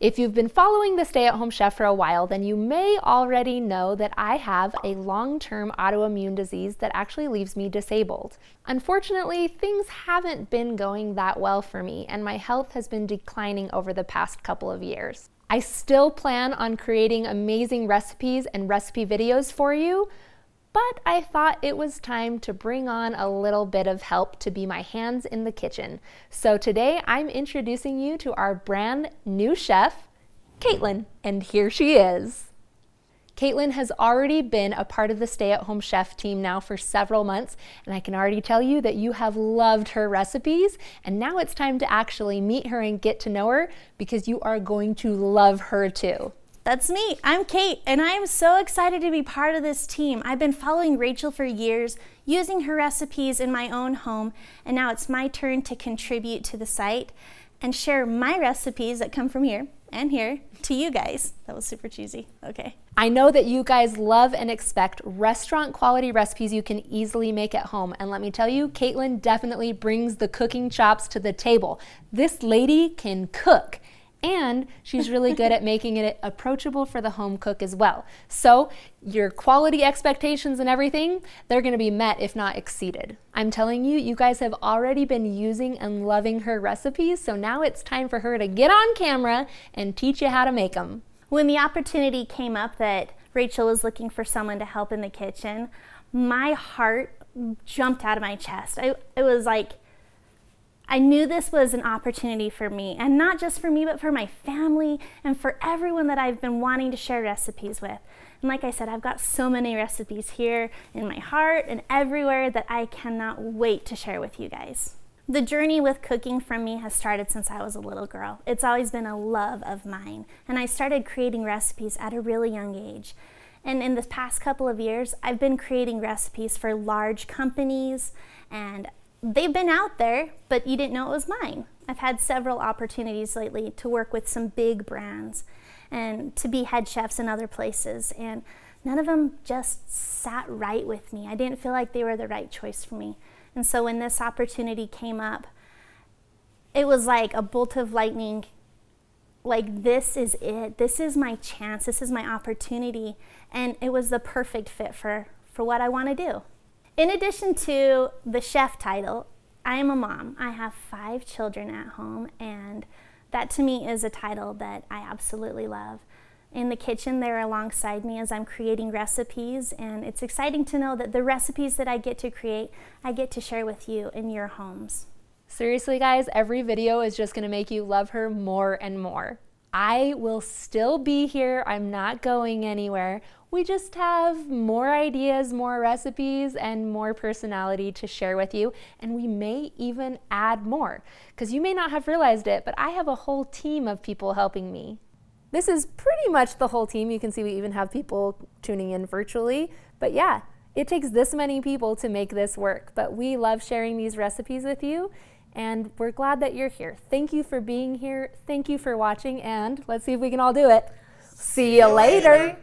If you've been following the Stay at Home Chef for a while, then you may already know that I have a long term autoimmune disease that actually leaves me disabled. Unfortunately, things haven't been going that well for me, and my health has been declining over the past couple of years. I still plan on creating amazing recipes and recipe videos for you, but I thought it was time to bring on a little bit of help to be my hands in the kitchen. So today I'm introducing you to our brand new chef, Caitlin, and here she is. Caitlin has already been a part of the Stay at Home Chef team now for several months, and I can already tell you that you have loved her recipes. And now it's time to actually meet her and get to know her because you are going to love her too. That's me. I'm Kate, and I am so excited to be part of this team. I've been following Rachel for years, using her recipes in my own home, and now it's my turn to contribute to the site and share my recipes that come from here and here to you guys. That was super cheesy. Okay. I know that you guys love and expect restaurant quality recipes you can easily make at home. And let me tell you, Caitlin definitely brings the cooking chops to the table. This lady can cook and she's really good at making it approachable for the home cook as well. So your quality expectations and everything, they're gonna be met if not exceeded. I'm telling you, you guys have already been using and loving her recipes, so now it's time for her to get on camera and teach you how to make them. When the opportunity came up that Rachel was looking for someone to help in the kitchen, my heart jumped out of my chest. I, it was like, I knew this was an opportunity for me, and not just for me, but for my family and for everyone that I've been wanting to share recipes with. And like I said, I've got so many recipes here in my heart and everywhere that I cannot wait to share with you guys. The journey with cooking for me has started since I was a little girl. It's always been a love of mine, and I started creating recipes at a really young age. And in the past couple of years, I've been creating recipes for large companies and they've been out there, but you didn't know it was mine. I've had several opportunities lately to work with some big brands and to be head chefs in other places, and none of them just sat right with me. I didn't feel like they were the right choice for me. And so when this opportunity came up, it was like a bolt of lightning. Like, this is it. This is my chance. This is my opportunity. And it was the perfect fit for, for what I want to do. In addition to the chef title, I am a mom. I have five children at home, and that to me is a title that I absolutely love. In the kitchen, they're alongside me as I'm creating recipes, and it's exciting to know that the recipes that I get to create, I get to share with you in your homes. Seriously, guys, every video is just gonna make you love her more and more. I will still be here. I'm not going anywhere. We just have more ideas, more recipes, and more personality to share with you. And we may even add more because you may not have realized it, but I have a whole team of people helping me. This is pretty much the whole team. You can see we even have people tuning in virtually. But yeah, it takes this many people to make this work. But we love sharing these recipes with you and we're glad that you're here. Thank you for being here. Thank you for watching, and let's see if we can all do it. See you later.